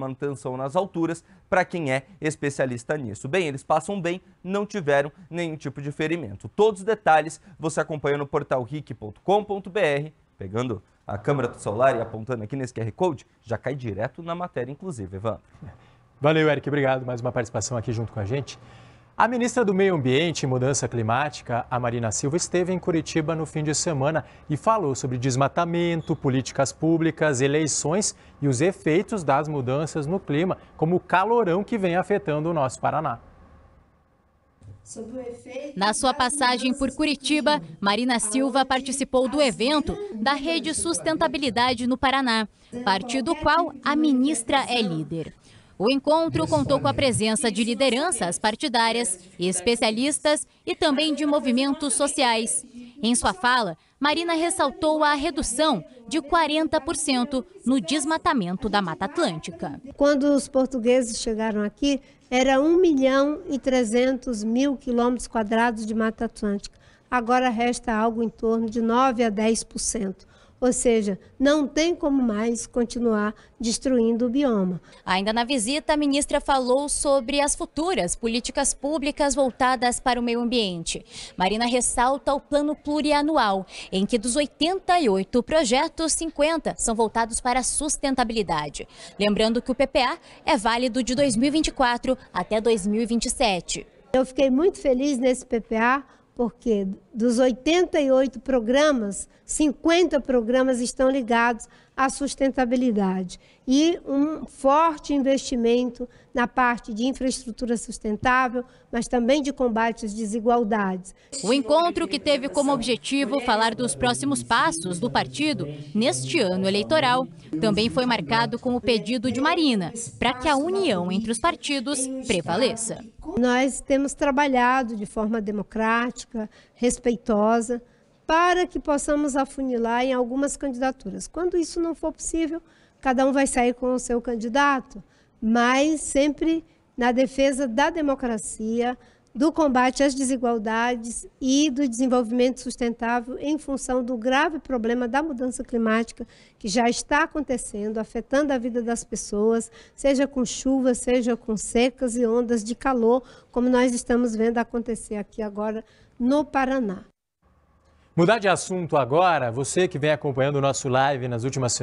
manutenção nas alturas, para quem é especialista nisso. Bem, eles passam bem, não tiveram nenhum tipo de ferimento. Todos os detalhes você acompanha no portal ric.com.br, pegando a câmera do celular e apontando aqui nesse QR Code, já cai direto na matéria, inclusive, Evandro. Valeu, Eric, obrigado. Mais uma participação aqui junto com a gente. A ministra do Meio Ambiente e Mudança Climática, a Marina Silva, esteve em Curitiba no fim de semana e falou sobre desmatamento, políticas públicas, eleições e os efeitos das mudanças no clima, como o calorão que vem afetando o nosso Paraná. Na sua passagem por Curitiba, Marina Silva participou do evento da Rede Sustentabilidade no Paraná, partido qual a ministra é líder. O encontro contou com a presença de lideranças partidárias, especialistas e também de movimentos sociais. Em sua fala, Marina ressaltou a redução de 40% no desmatamento da Mata Atlântica. Quando os portugueses chegaram aqui, era 1 milhão e 300 mil quilômetros quadrados de Mata Atlântica. Agora resta algo em torno de 9 a 10%. Ou seja, não tem como mais continuar destruindo o bioma. Ainda na visita, a ministra falou sobre as futuras políticas públicas voltadas para o meio ambiente. Marina ressalta o plano plurianual, em que dos 88 projetos, 50 são voltados para a sustentabilidade. Lembrando que o PPA é válido de 2024 até 2027. Eu fiquei muito feliz nesse PPA porque dos 88 programas, 50 programas estão ligados à sustentabilidade e um forte investimento na parte de infraestrutura sustentável, mas também de combate às desigualdades. O encontro que teve como objetivo falar dos próximos passos do partido neste ano eleitoral também foi marcado com o pedido de Marina para que a união entre os partidos prevaleça. Nós temos trabalhado de forma democrática, respeitosa, para que possamos afunilar em algumas candidaturas. Quando isso não for possível, cada um vai sair com o seu candidato, mas sempre na defesa da democracia, do combate às desigualdades e do desenvolvimento sustentável em função do grave problema da mudança climática que já está acontecendo, afetando a vida das pessoas, seja com chuvas, seja com secas e ondas de calor, como nós estamos vendo acontecer aqui agora no Paraná. Mudar de assunto agora, você que vem acompanhando o nosso live nas últimas semanas.